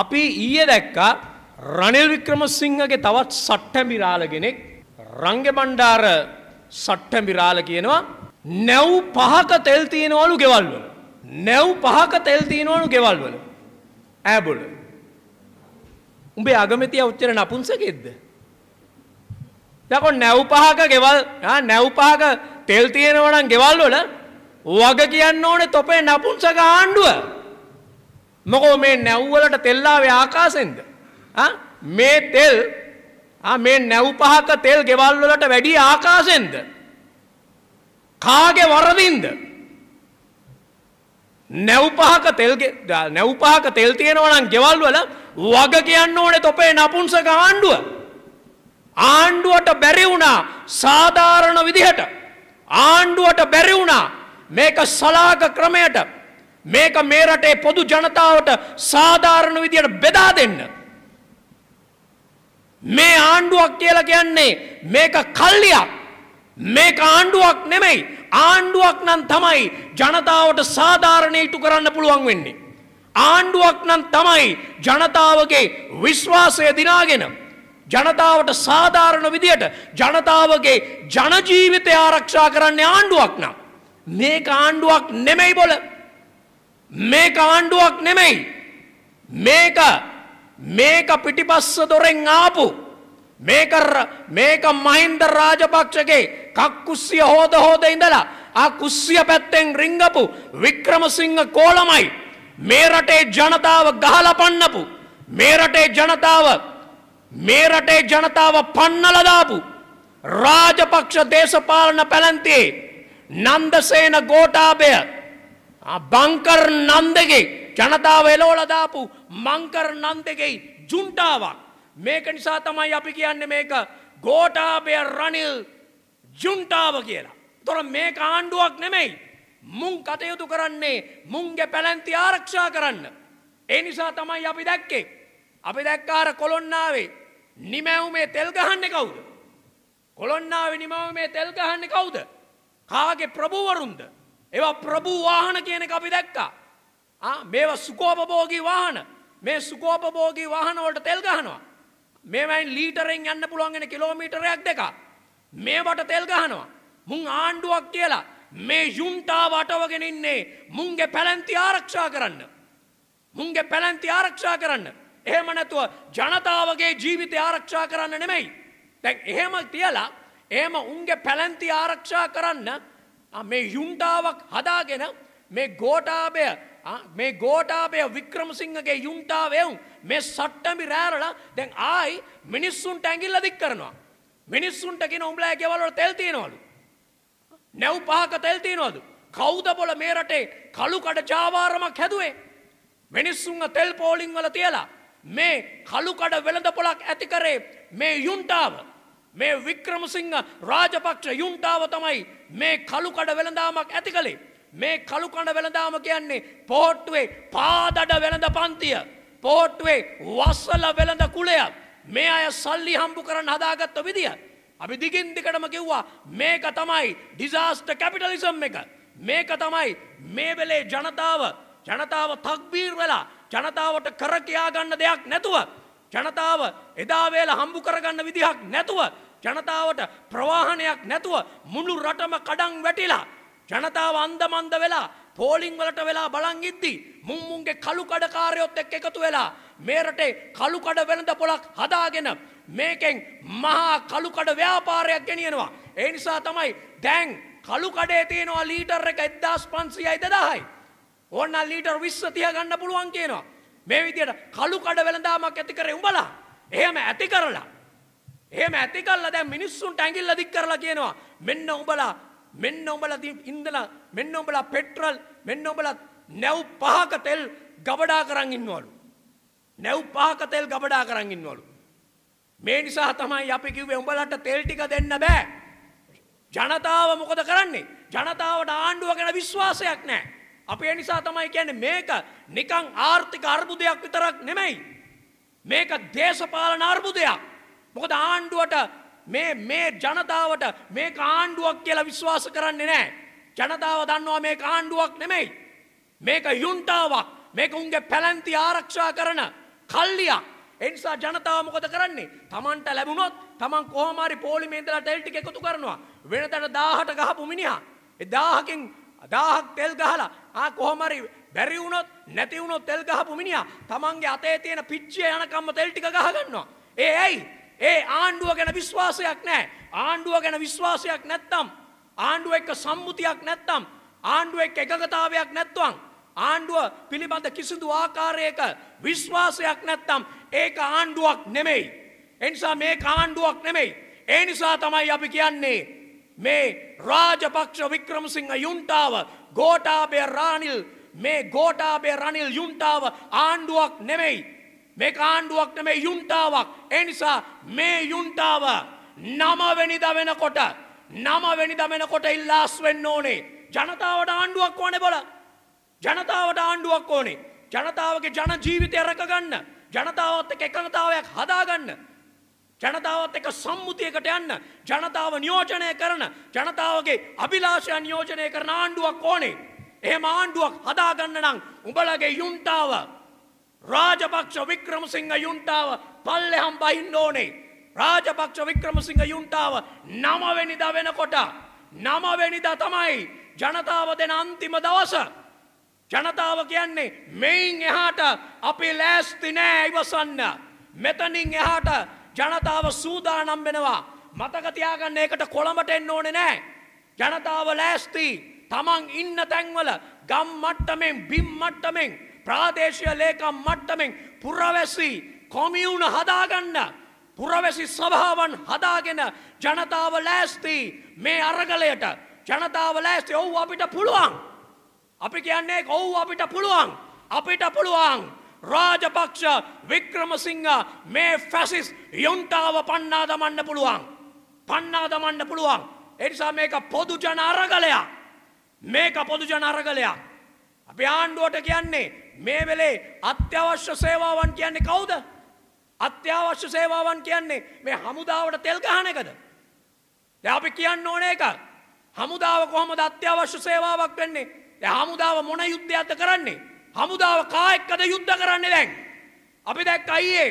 අපි ඊය දැක්කා රනිල් වික්‍රමසිංහගේ තවත් සට්ටමිරාල කෙනෙක් රංගමණ්ඩාර සට්ටමිරාල කියනවා නැව් පහක තෙල් තියෙනවලු ගෙවල්වල. නැව් පහක තෙල් තියෙනවලු ගෙවල්වල. ඇබොල. උඹේ අගමතිය උච්චර නපුන්සකෙද්ද. දකො නැව් පහක ගෙවල් නැව් පහක තෙල් තියෙනවනම් ගෙවල්වල වග කියන්න ඕනේ තොපේ නපුන්සක ආණ්ඩුව. මොකෝ මේ නැව්වලට තෙල්ලාවේ ආකාසෙන්ද මේ තෙල් මේ නැව් පහක තෙල් ගෙවල් වලට වැඩි ආකාසෙන්ද කාගේ වරදින්ද නැව් පහක තෙල් නැව් පහක තෙල් තියෙනවා නම් ගෙවල් වල වග කියන්න ඕනේ තොපේ නපුංසක ආණ්ඩුව ආණ්ඩුවට බැරි වුණා සාධාරණ විදිහට ආණ්ඩුවට බැරි වුණා මේක සලාක ක්‍රමයට මේක මේ රටේ පොදු ජනතාවට සාධාරණ විදියට බෙදා දෙන්න. මේ ආණ්ඩුවක් කියලා කියන්නේ මේක කල්ලියක්. මේක ආණ්ඩුවක් නෙමෙයි. ආණ්ඩුවක් නම් තමයි ජනතාවට සාධාරණ ඉටු කරන්න පුළුවන් වෙන්නේ. ආණ්ඩුවක් නම් තමයි ජනතාවගේ විශ්වාසය දිනාගෙන ජනතාවට සාධාරණ විදියට ජනතාවගේ ජනජීවිතය ආරක්ෂා කරන්නේ ආණ්ඩුවක් නම් මේක ආණ්ඩුවක් නෙමෙයි බොල මේක ආණ්ඩුවක් නෙමෙයි. මේක මේක පිටිපස්ස දොරෙන් ආපු මේක මේක මහින්ද රාජපක්ෂගේ කක්කුස්සිය හොද හොද ඉඳලා ආ කුස්සිය පැත්තෙන් රිංගපු වික්‍රමසිංහ කෝලමයි මේ රටේ ජනතාව ගහලා පන්නපු මේ රටේ ජනතාව මේ රටේ ජනතාව පන්නලා දාපු රාජපක්ෂ දේශපාලන පැලැන්තියේ නන්දසේන ගෝඨාභය බංකර් නන්දගේ ජනතාව එලෝලදාපු මංකර් නන්දගෙයි ජුන්ටාවක් මේක නිසා තමයි අපි කියන්න මේක ගෝටාපය රනිල් ජුන්ටාව කියලා. තොර මේ ආණ්ඩුවක් නෙමෙයි මුං කටයුතු කරන්නේ මුන්ගේ පැලැන්ති ආරක්ෂා කරන්න. ඒ නිසා තමයි අපි දැක්කේ. අපි දැක්කාර කොළොන්නාවේ නිමැවුමේ තෙල්ගහන්න කවුද. කොළොන්නාව නිමව මේ තෙල්ගහන්න කවුද. කාගේ ප්‍රභූවරුන්ද. ඒවා ප්‍රභූ වාහන කියන එක අපි දැක්කා. මේවා සුකෝපභෝගී වාහන මේ සුකෝපභෝගී වාහනවලට තෙල් ගහනවා. මේවයින් ලීටරෙන් යන්න පුළුවන්ගෙන කිලෝමීටරයක් දෙක. මේවට තෙල් ගහනවා. මුං ආණ්ඩුවක් කියලා මේ යුන්ටාව අටවගෙන ඉන්නේ මුන්ගේ පැලැන්ති ආරක්ෂා කරන්න. මුන්ගේ පැලැන්ති ආරක්ෂා කරන්න. එහෙම නැතුව ජනතාවගේ ජීවිතය ආරක්ෂා කරන්න නෙමෙයි. දැන් එහෙම තියලා එහෙම උන්ගේ පැලැන්ති ආරක්ෂා කරන්න මේ යුන්ටාවක් හදාගෙන මේ ගෝටාබය මේ ගෝටාබය වික්‍රමසිංහගේ යුන්ටාවයවුන් මේ සට්ටමි රෑරලා දැන් ආයි මිනිස්සුන්ට ඇගිල්ල දික් කරනවා. මිනිස්සුන්ට කියෙන උඹලෑ ගෙවලට තෙල්තිනවලු. නැව් පහක තෙල්තිනවද. කෞදබොල මේ රටේ කළුකඩ ජාවාරමක් හැදුවේ. මිනිස්සුන්ව තෙල් පෝලිං වල තියලා මේ කළුකඩ වෙළඳ පොලක් ඇති කරේ මේ යුන්ටාව. මේ වික්‍රමසිංහ රාජපක්ෂ යුන්ටාව තමයි මේ කළුකඩ වෙළඳාමක් ඇති කළේ. මේ කළුකඩ වෙළඳාම කියන්නේ පෝට්ටුවේ පාදඩ වෙළඳ පන්තිය. පෝට්ටුවේ වස්සල වෙළඳ කුලයක්. මේ අය සල්ලි හම්බු කරන්න හදාගත්ත විදිිය. අපි දිගින් දිකටම කිව්වා මේක තමයි ඩිසාස්ට කැපිටලිසම් එක. මේක තමයි මේ වෙලේ ජනතාව ජනතාව තක්බීර් වෙලා ජනතාවට කරකයා ගන්න දෙයක් නැතුව. ජනතාව එදා වේල හම්බු කරගන්න විදිහක් නැතුව ජනතාවට ප්‍රවාහනයක් නැතුව මුළු රටම කඩන් වැටිලා ජනතාව අන්දමන්ද වෙලා පෝලිං වලට වෙලා බලන් ඉද්දි මුම්මුන්ගේ කළු කඩකාරයොත් එක්ක එකතු වෙලා මේ රටේ කළු කඩ වෙළඳ පොලක් හදාගෙන මේකෙන් මහා කළු කඩ ව්‍යාපාරයක් ගෙනියනවා ඒ නිසා තමයි දැන් කළු කඩේ තියෙනවා ලීටර් එක 1500යි 2000යි ඕන්න ලීටර් 20 30 ගන්න පුළුවන් කියනවා මේ විදියට කළු කඩ වෙළඳාමක් ඇති කරේ උඹලා එහෙම ඇති කරලා එහෙම ඇති කල්ලා දැන් මිනිස්සුන්ට ඇඟිල්ල දික් කරලා කියනවා මෙන්න උඹලා මෙන්න උඹලා ඉඳලා මෙන්න උඹලා පෙට්‍රල් මෙන්න උඹලා නැව් පහක තෙල් ගබඩා කරන් ඉන්නවලු. නැව් පහක තෙල් ගබඩා කරන් ඉන්නවලු. මේ නිසා තමයි අපි කිව්වේ උඹලට තෙල් ටික දෙන්න බෑ. ජනතාව මොකද කරන්නේ? ජනතාවට ආණ්ඩුව ගැන විශ්වාසයක් නැහැ. අපි ඒ නිසා තමයි කියන්නේ මේක නිකන් ආර්ථික අර්බුදයක් විතරක් නෙමෙයි. මේක දේශපාලන අර්බුදයක්. මොකද ආණ්ඩුවට මේ මේ ජනතාවට මේ ආණ්ඩුවක් කියලා විශ්වාස කරන්නේ නෑ. ජනතාව දන්නවා මේ ආණ්ඩුවක් නෙමෙයි. මේක යුන්ටාවක් මේක උන්ගේ පැලැන්ති ආරක්ෂා කරන කල්ලියක්. එනිසා ජනතාව මොකද කරන්නේ? Tamanට ලැබුණොත් Taman කොහොම හරි පොලිමේ ඉඳලා තෙල් ටික එකතු කරනවා. වෙනතට 1000ට ගහපු මිනිහා. ඒ 1000කින් 1000ක් තෙල් ගහලා ආ කොහොම හරි බැරි වුණොත් නැති වුණොත් තෙල් ගහපු මිනිහා Tamanගේ අතේ තියෙන පිච්චිය යනකම්ම තෙල් ටික ගහ ගන්නවා. ඒ ඇයි? ඒ ආණ්ඩුව ගැන විශ්වාසයක් නෑ. ආණ්ඩුව ගැන විශ්වාසයක් නැත්තම්. ආණ්ඩුව එක්ක සම්මුතියක් නැත්තම්. ආණ්ඩුව එක් එකගතාවයක් නැත්තුවන්. ආණ්ඩුව පිළිබඳ කිසිදු ආකාරයක විශ්වාසයක් නැත්තම් ඒක ආණ්ඩුවක් නෙමෙයි. එනිසා මේ කාණ්ඩුවක් නෙමෙයි. ඒ නිසා තමයි අපි කියන්නේ. මේ රාජපක්ෂ වික්‍රමසිංහ යුන්ටාව ගෝටාබය රානිල් මේ ගෝටාබේ රනිල් යුන්ටාව ආණ්ඩුවක් නෙමෙයි. මේ කාණ්ඩුවක් නෙමේ යුන්ටාවක්. ඒ නිසා මේ යුන්ටාව නමවෙනිදා වෙනකොට නමවෙනිදා වෙනකොට ඉල්ලාස් වෙන්න ඕනේ. ජනතාවට ආණ්ඩුවක් ඕනේ බල. ජනතාවට ආණ්ඩුවක් ඕනේ. ජනතාවගේ ජන ජීවිතය රැකගන්න. ජනතාවත් එක්ක එකඟතාවයක් හදාගන්න. ජනතාවත් එක්ක සම්මුතියකට යන්න. ජනතාව නියෝජනය කරන ජනතාවගේ අභිලාෂයන් නියෝජනය කරන ආණ්ඩුවක් ඕනේ. එහෙම ආණ්ඩුවක් හදාගන්න නම් උඹලගේ යුන්ටාව රාජපක්ෂ වික්‍රමසිංහ යුන්ටාව පල්ලෙහම් බහින්න ඕනේ. රාජපක්ෂ වික්‍රමසිංහ යුන්ටාව නමවෙනිද වෙනකොට. නමවෙනිද තමයි ජනතාව දෙන අන්තිම දවස. ජනතාව කියන්නේ මෙයින් එහාට අපි ලෑස්ති නෑ ඉවසන්න. මෙතනින් එහාට ජනතාව සූදානම් වෙනවා. මතකතියාගන්න ඒකට කොළඹට එන්න ඕනෙ නෑ. ජනතාව ලෑස්ති තමන් ඉන්න තැන්වල ගම් මට්ටමෙන් බිම් මට්ටමෙන් ප්‍රාදේශය ලේකම් මට්ටමෙන් පුරවැසි කොමියුණ හදාගන්න. පුරවැසි සභාවන් හදාගෙන ජනතාව ලෑස්ති මේ අරගලයට ජනතාව ලෑස්ති ඔව් අපිට පුළුවන්. අපි කියන්නේ ඔව් අපිට පුළුවන් අපිට පුළුවන් රාජපක්ෂ වික්‍රමසිංහ මේ ෆැසිස් යුන්ටාව පන්නා දමන්න පුළුවන්. පන්නා දමන්න පුළුවන්. එනිසා මේක පොදු ජන අරගලයක්. මේක පොදු ජන අරගලයක්. අපි ආණ්ඩුවට කියන්නේ මේ වෙලේ අත්‍යවශ්‍ය සේවාවන් කියන්නේ කවුද? අත්‍යවශ්‍ය සේවාවන් කියන්නේ මේ හමුදාවට තෙල් ගහන එකද? දැන් අපි කියන්න ඕන එකක්. හමුදාව කොහොමද අත්‍යවශ්‍ය සේවාවක් වෙන්නේ? දැන් හමුදාව මොන යුද්ධයක්ද කරන්නේ? හමුදාව කා එක්කද යුද්ධ කරන්නේ දැන්? අපි දැක්ක අයියේ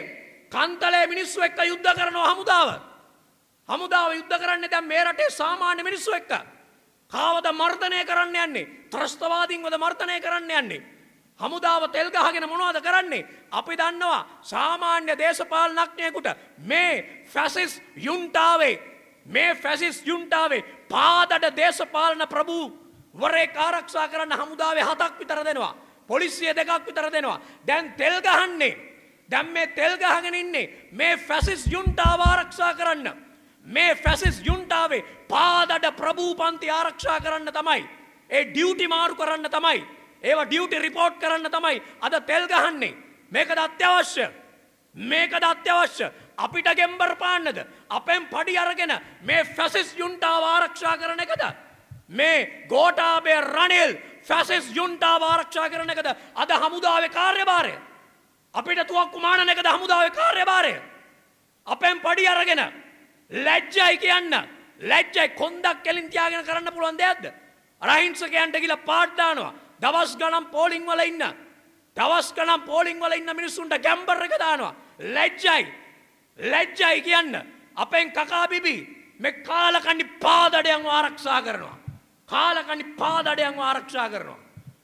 කන්තලේ මිනිස්සු එක්ක යුද්ධ කරනවා හමුදාව. හමුදාව යුද්ධ කරන්නේ දැන් මේ රටේ සාමාන්‍ය මිනිස්සු එක්ක. කාවද මර්ධනය කරන්න යන්නේ? ත්‍රස්තවාදීන්වද මර්ධනය කරන්න යන්නේ? හමුදාව තෙල් ගහගෙන මොනවද කරන්නේ. අපි දන්නවා සාමාන්‍ය දේශපාලනඥයෙකුට මේ ෆැසිස් යුන්ටාවේ මේ ෆැසිස් යුන්ටාවේ පාදට දේශපාලන ප්‍රභූ වරේ ආරක්ෂා කරන්න හමුදාවේ හතක් විතර දෙනවා. පොලිසිය දෙකක් විතර දෙනවා. දැන් තෙල් ගහන්නේ. දැන් මේ තෙල් ගහගෙන ඉන්නේ මේ ෆැසිස් යුන්ටාව ආරක්ෂා කරන්න. මේ ෆැසිස් යුන්ටාවේ පාදට ප්‍රභූ පන්ති ආරක්ෂා කරන්න තමයි. ඒ ඩියුටි මාරු කරන්න තමයි. ඒවා ඩියුටි රිපෝට් කරන්න තමයි අද තෙල් ගහන්නේ. මේකද අත්‍යවශ්‍ය. මේකද අත්‍යවශ්‍ය. අපිට ගෙම්බර් පාන්නද. අපෙන් පඩි අරගෙන මේ ෆැසිස් යුන්ටාව ආරක්ෂා කරන එකද. මේ ගෝටාබේ රනිල් ෆැසිස් යුන්ටාව ආරක්ෂා කරන එකද අද හමුදාව කාර්යභාරය. අපිට තුවක් කුමාන එකද හමුදාව කාර්යභාරය. අපෙන් පඩි අරගෙන ලැජ්ජයි කියන්න ලැජ්ජයි කොන්දක් කෙලින් තියාගෙන කරන්න පුළුවන් දෙයක්ද. රහිංසකයන්ට කියලා පාඩ්දානවා දවස් ගනම් පෝලිං වල ඉන්න. දවස් ගනම් පෝලිං වල ඉන්න මිනිස්සුන්ට ගැම්බර් එක දානවා. ලැජ්ජයි. ලැජ්ජයි කියන්න. අපෙන් කකා බිබි මේ කාලකණ්ඩි පාදඩයන් ආරක්ෂා කරනවා. කාලකණ්ඩි පාදඩයන් ආරක්ෂා කරනවා.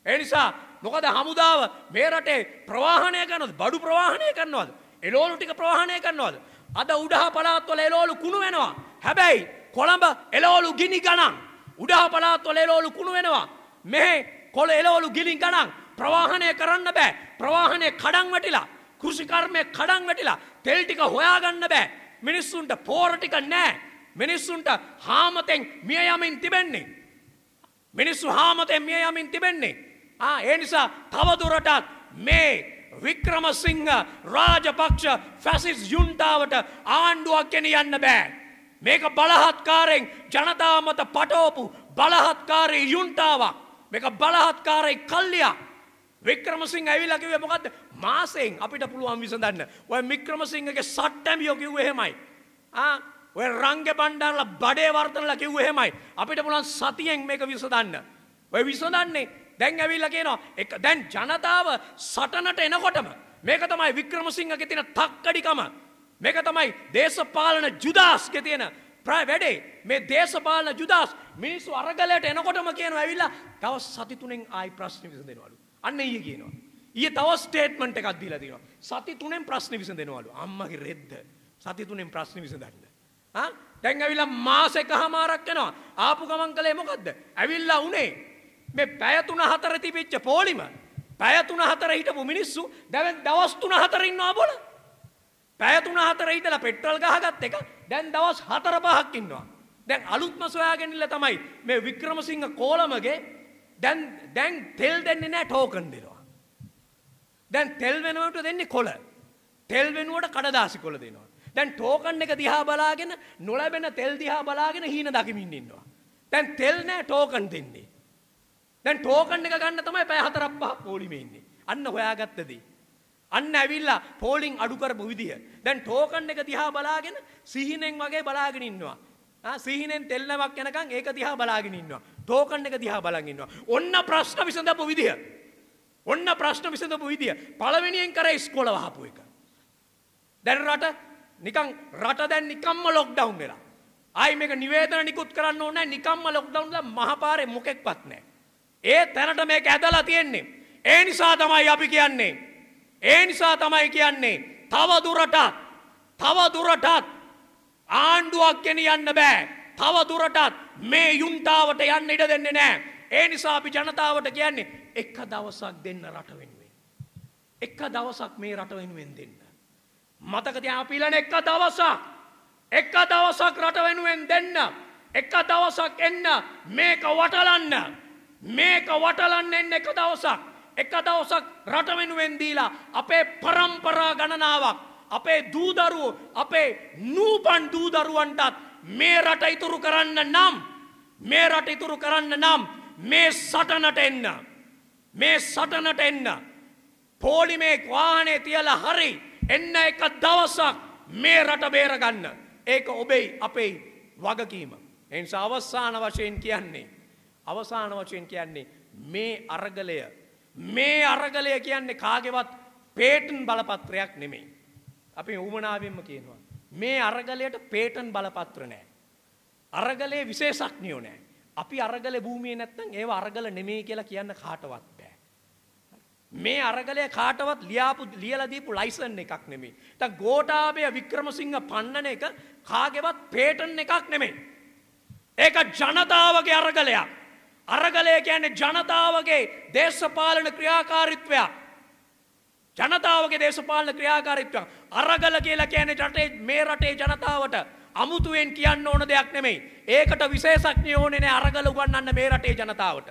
ඒ නිසා මොකද හමුදාව මේ රටේ ප්‍රවාහණය කරනවද? බඩු ප්‍රවාහණය කරනවද? එළවලු ටික ප්‍රවාහණය කරනවද? අද උඩහ පළාත්වල එළවලු කුණු වෙනවා. හැබැයි කොළඹ එළවලු ගිනි ගණන්. උඩහ පළාත්වල එළවලු කුණු වෙනවා. මෙහේ කොළ එලවලු ගිලින් ගණන් ප්‍රවාහණය කරන්න බෑ ප්‍රවාහණය කඩන් වැටිලා කෘෂිකර්මය කඩන් වැටිලා තෙල් ටික හොයාගන්න බෑ මිනිස්සුන්ට පෝර ටික නෑ මිනිස්සුන්ට හාමතෙන් මිය යමින් තිබෙන්නේ මිනිස්සු හාමතෙන් මිය යමින් තිබෙන්නේ ආ ඒ නිසා තවදුරටත් මේ වික්‍රමසිංහ රාජපක්ෂ ෆැසිස් යුන්ටාවට ආණ්ඩුවක් කෙන යන්න බෑ. මේක බලහත්කාරෙන් ජනතාමත පටෝපු බලහත්කාරී යුන්ටාවක්. මේක බලහත්කාරයි කල්ලියා. වික්‍රමසිංහ ඇවිල්ලා කිව්වේ මොකද්ද? මාසෙන් අපිට පුළුවන් විසඳන්න. ඔය වික්‍රමසිංහගේ සට්ටැමියෝ කිව්වේ එහෙමයි. ආ ඔය රංගේ බණ්ඩාරලා බඩේ වර්තනලා කිව්වේ එහෙමයි. අපිට පුළුවන් සතියෙන් මේක විසඳන්න. ඔය විසඳන්නේ දැන් ඇවිල්ලා කියනවා එක දැන් ජනතාව සටනට එනකොටම මේක තමයි වික්‍රමසිංහගේ තියෙන තක්කඩිකම. මේක තමයි දේශපාලන ජුදාස්ගේ තියෙන ප්‍රය වැඩේ මේ දේශපාලන ජුදස් මිනිස්සු අරගලයට එනකොටම කියනවා ඇවිල්ලා තවස් සති තුනෙන් ආයි ප්‍රශ්න විසඳෙනවලු. අන්න ඊයේ කියනවා. ඊයේ තව ස්ටේට්මන්ට් එකක් දීලා තියෙනවා. සති තුනෙන් ප්‍රශ්න විසඳෙනවලු. අම්මගේ රෙද්ද. සති තුනෙන් ප්‍රශ්න විසඳන්න. ආ දැන් ඇවිල්ලා මාසෙකමාරක් යනවා. ආපු ගමන් කළේ මොකද්ද? ඇවිල්ලා උනේ මේ පැය තුන හතර තිබිච්ච පොලිම. පැය තුන හතර හිටපු මිනිස්සු දැන් දවස් තුන හතර ඉන්නවා බලන්න. පැය තුන හතර හිටලා පෙට්‍රල් ගහගත් එක දැන් දවස් හතර පහක් ඉන්නවා. දැන් අලුත්ම සොයාගෙන ඉන්න තමයි මේ වික්‍රමසිංහ කෝලමගේ දැන් දැන් තෙල් දෙන්නේ නැහැ ටෝකන් දෙනවා. දැන් තෙල් වෙනුවට දෙන්නේ කොළ. තෙල් වෙනුවට කඩදාසි කොළ දෙනවා. දැන් ටෝකන් එක දිහා බලාගෙන නොලැබෙන තෙල් දිහා බලාගෙන හීන දකිමින් ඉන්නවා. දැන් තෙල් නැහැ ටෝකන් දෙන්නේ. දැන් ටෝකන් එක ගන්න තමයි පැය හතරක් පහක් පොලිමේ ඉන්නේ. අන්න හොයාගත්තදී අන්න ඇවිල්ලා පෝලිං අඩු කරපු විදිහ. දැන් ටෝකන් එක දිහා බලාගෙන සිහිනෙන් වගේ බලාගෙන ඉන්නවා. සිහිනෙන් තෙල්නවක් යනකම් ඒක දිහා බලාගෙන ඉන්නවා. ටෝකන් එක දිහා බලාගෙන ඉන්නවා. ඔන්න ප්‍රශ්න විසඳපු විදිහ. ඔන්න ප්‍රශ්න විසඳපු විදිහ. පළවෙනියෙන් කරේ ඉස්කෝල වහපු එක. දැන් රට නිකන් රට දැන් නිකම්ම ලොක්ඩවුන් වෙලා. ආයි මේක නිවේදන නිකුත් කරන්න ඕනේ නිකම්ම ලොක්ඩවුන් වෙලා මහපාරේ මොකෙක්වත් නැහැ. ඒ තැනට මේක ඇදලා තියෙන්නේ. ඒ නිසා තමයි අපි කියන්නේ ඒ නිසා තමයි කියන්නේ තව දුරටත් තව දුරටත් ආණ්ඩුවක් ගෙනියන්න බෑ. තව දුරටත් මේ යුන්තාවට යන්න ඉඩ දෙන්නේ නෑ. ඒ නිසා අපි ජනතාවට කියන්නේ එක දවසක් දෙන්න රට වෙනුවෙන්. එක දවසක් මේ රට වෙනුවෙන් දෙන්න. මතක තියා අපි ඊළඟ එක දවසක් එක දවසක් රට වෙනුවෙන් දෙන්න. එක දවසක් එන්න මේක වටලන්න. මේක වටලන්න එන්න එක දවසක්. එක දවසක් රට වෙනුවෙන් දීලා අපේ පරම්පරා ගණනාවක් අපේ දූදරුවෝ අපේ නූපන් දූදරුවන්ටත් මේ රට ඉතුරු කරන්න නම් මේ රට ඉතුරු කරන්න නම් මේ සටනට එන්න මේ සටනට එන්න පෝලිමේ වාහනේ තියලා හරි එන්න එක දවසක් මේ රට බේරගන්න ඒක ඔබෙයි අපේ වගකීම එනිසා අවසාන වශයෙන් කියන්නේ අවසාන වශයෙන් කියන්නේ මේ අරගලය මේ අරගලය කියන්නේ කාගෙවත් පේටන් බලපත්‍රයක් නෙමේ. අපි උමනාවෙන්ම කියනවා. මේ අරගලයට පේටන් බලපත්‍ර නෑ. අරගලේ විශේෂක්නියෝ නෑ. අපි අරගල භූමිය නැත්තම් ඒව අරගල නෙමේ කියලා කියන්න කාටවත් බෑ. මේ අරගලය කාටවත් ලියාපු ලියලා දීපු ලයිසන් එකක් නෙමෙයි. දැන් ගෝඨාභය වික්‍රමසිංහ පන්නන එක කාගේවත් පේටන් එකක් නෙමෙයි. ඒක ජනතාවගේ අරගලයක්. අරගලය කියන්නේ ජනතාවගේ දේශපාලන ක්‍රියාකාරීත්වයක්. ජනතාවගේ දේශපාලන ක්‍රියාකාරීත්වයක්. අරගල කියලා කියන්නේ රටේ මේ රටේ ජනතාවට අමුතුවෙන් කියන්න ඕන දෙයක් නෙමෙයි. ඒකට විශේෂඥ ඕනේ නෑ අරගල උගන්වන්න මේ රටේ ජනතාවට.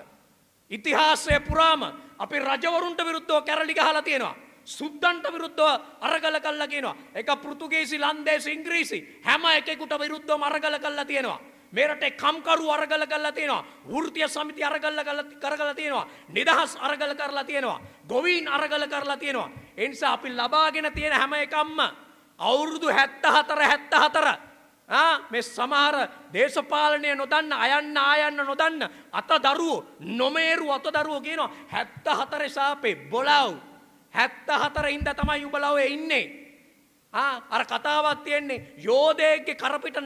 ඉතිහාසයේ පුරාම අපි රජවරුන්ට විරුද්ධව කැරලි ගහලා තියෙනවා. සුද්දන්ට විරුද්ධව අරගල කළා කියනවා. එක පෘතුගීසි, ලන්දේසි, ඉංග්‍රීසි හැම එකෙකුට විරුද්ධවම අරගල කළා තියෙනවා. මේරට කම්කරු අරගල කරලා තියෙනවා වෘතිය සමිති අරගල කරගල තියෙනවා නිදහස් අරගල කරලා තියෙනවා ගොවීන් අරගල කරලා තියෙනවා එනිසා අපි ලබාගෙන තියෙන හැම එකම්ම අවුරුදු 74 74 ආ මේ සමහර දේශපාලනය නොදන්න අයන්න ආයන්න නොදන්න අත දරුවෝ නොමේරු අත දරුවෝ කියනවා 74 ශාපේ බොලව් 74 ඉඳ තමයි උඹලව ඉන්නේ අර කතාවක් තියෙන්නේ යෝධයගේ කරපිට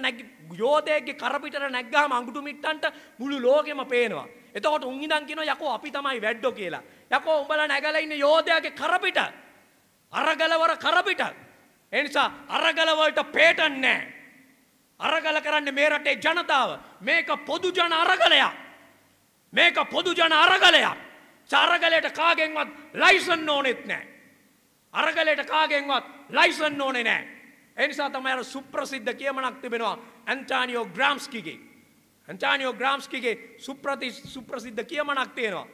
යෝධයගේ කරපිට නැග්ගාම අඟුටු මිට්ටන්ට මුළු ලෝකෙම පේනවා. එතකොට උන් ඉඳන් කියනවා යකෝ අපි තමයි වැඩෝ කියලා. යකෝ උඹලා නැගලා ඉන්නේ යෝධයාගේ කරපිට. අරගලවර කරපිට. ඒ නිසා අරගල වලට පේටන් නැහැ. අරගල කරන්නේ මේ රටේ ජනතාව. මේක පොදු ජන අරගලයක්. මේක පොදු ජන අරගලයක්. අරගලයට කාගෙන්වත් ලයිසන් ඕනෙත් නැහැ. අරගලට කාගෙන්වත් ලයිසන් ඕනේ නෑ. එනිසා තමයි අර සුප්‍රසිද්ධ කියමනක් තිබෙනවා ඇන්ටානියෝ ග්‍රාම්ස්කිගේ. ඇන්ටානියෝ ග්‍රාම්ස්කිගේ සුප්‍රති සුප්‍රසිද්ධ කියමනක් තියෙනවා.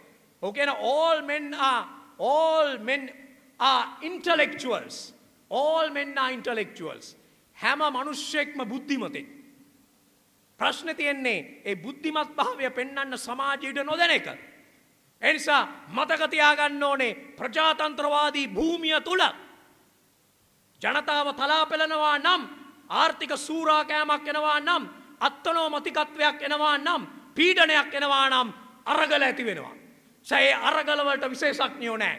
ඕකේන all men are all men are intellectuals. all men are intellectuals. හැම මනුෂ්‍යෙක්ම බුද්ධිමතෙක්. ප්‍රශ්න තියෙන්නේ ඒ බුද්ධිමත් භාවය පෙන්වන්න සමාජයට නොදැන එක. එනිසා මතකතියාගන්න ඕනේ ප්‍රජාතන්ත්‍රවාදී භූමිය තුළ ජනතාව තලාපෙලනවා නම් ආර්ථික සූරාකෑමක් එනවා නම් අත්තනෝ මතිකත්වයක් එනවා නම් පීඩනයක් එනවා නම් අරගල ඇති වෙනවා. සැයි අරගලවලට විශේෂක්ඥයෝ නෑ.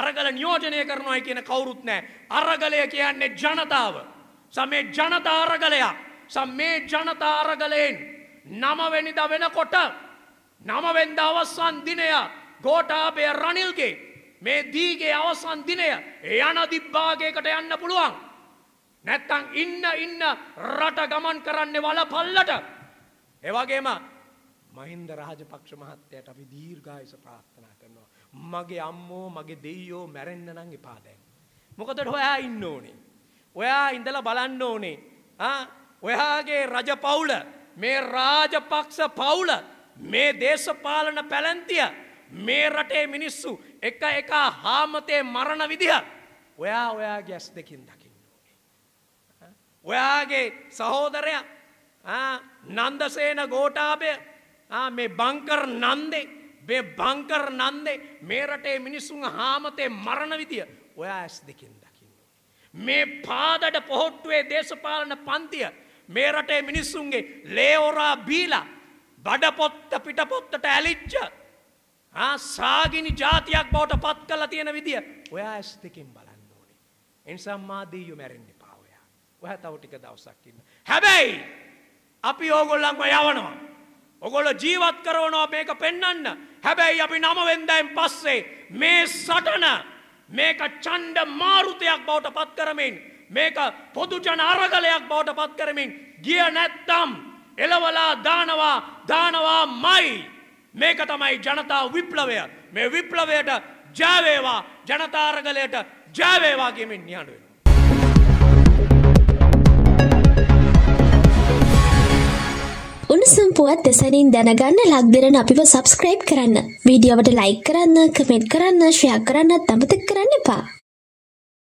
අරගල නියෝජනය කරනවායි කියන කවුරුත් නෑ. අරගලය කියන්නේ ජනතාව. සමේ ජනතා අරගලයක් සම් මේ ජනතා අරගලයෙන් නමවෙනිද වෙනකොට නමවෙන්ද අවස්සන් දිනය ගෝටාපය රනිල්ගේ මේ දීගේ අවසන් දිනය යන දිබ්බාගේකට යන්න පුළුවන්. නැත්තං ඉන්න ඉන්න රට ගමන් කරන්නේ වල පල්ලට. එවගේම මහින්ද රාජපක්ෂ මහත්තයට අපි දීර්ඝායස ප්‍රාර්ථනා කරනවා. මගේ අම්මෝ මගේ දෙයියෝ මැරෙන්න නම් එපා දැන්. මොකද ඔයා ඉන්න ඕනේ. ඔයා ඉඳලා බලන්න ඕනේ. ඔයාගේ රජ පවුල මේ රාජපක්ෂ පවුල මේ දේශපාලන පැලැන්තිය මේ රටේ මිනිස්සු එක එක හාමතේ මරණ විදිහ ඔයා ඔයා ගැස් දෙකින් දකින්න. ඔයාගේ සහෝදරය නන්දසේන ගෝටාබය මේ බංකර් නන්දේ මේ බංකර් නන්දේ මේ රටේ මිනිස්සුන් හාමතේ මරණ විදිය ඔයා ඇස් දෙකින් දකින්න. මේ පාදට පොහොට්ටුවේ දේශපාලන පන්තිය මේ රටේ මිනිස්සුන්ගේ ලේෝරා බීලා බඩපොත්ත පිටපොත්තට ඇලිච්ච සාගිනි ජාතියක් බවට පත් කලා තියෙන විදිිය ඔයා ඇස් දෙකින් බලන්න ඕනේ. එනිසම්මාදීයු මැරෙන්න්න පාවයා ඔහ තවටික දවසක්කින්න. හැබැයි අපි ඕගොල්ලංව යවනවා. ඔගොල ජීවත් කරවනවා මේක පෙන්නන්න හැබැයි අපි නමවෙන්දයින් පස්සේ මේ සටන මේක චන්ඩ මාරුතයක් බවට පත් කරමින් මේක පොදුජන අරගලයක් බවට පත් කරමින් ගිය නැත්තම්. එලවලා දානවා දානවා මයි මේක තමයි ජනතා විප්ලවය මේ විප්ලවයට ජයවේවා ජනතාරගලයට ජයවේවා කියමින් නියඬුවෙන උණුසුම් පුවත් දෙසැනින් දැනගන්න ලක්දරන අපිව සබස්ක්‍රයිබ් කරන්න වීඩියෝවට ලයි කරන්න කමෙන්ට් කරන්න ශ්‍රයක් කරන්නත් අමතක් කරන්න එපා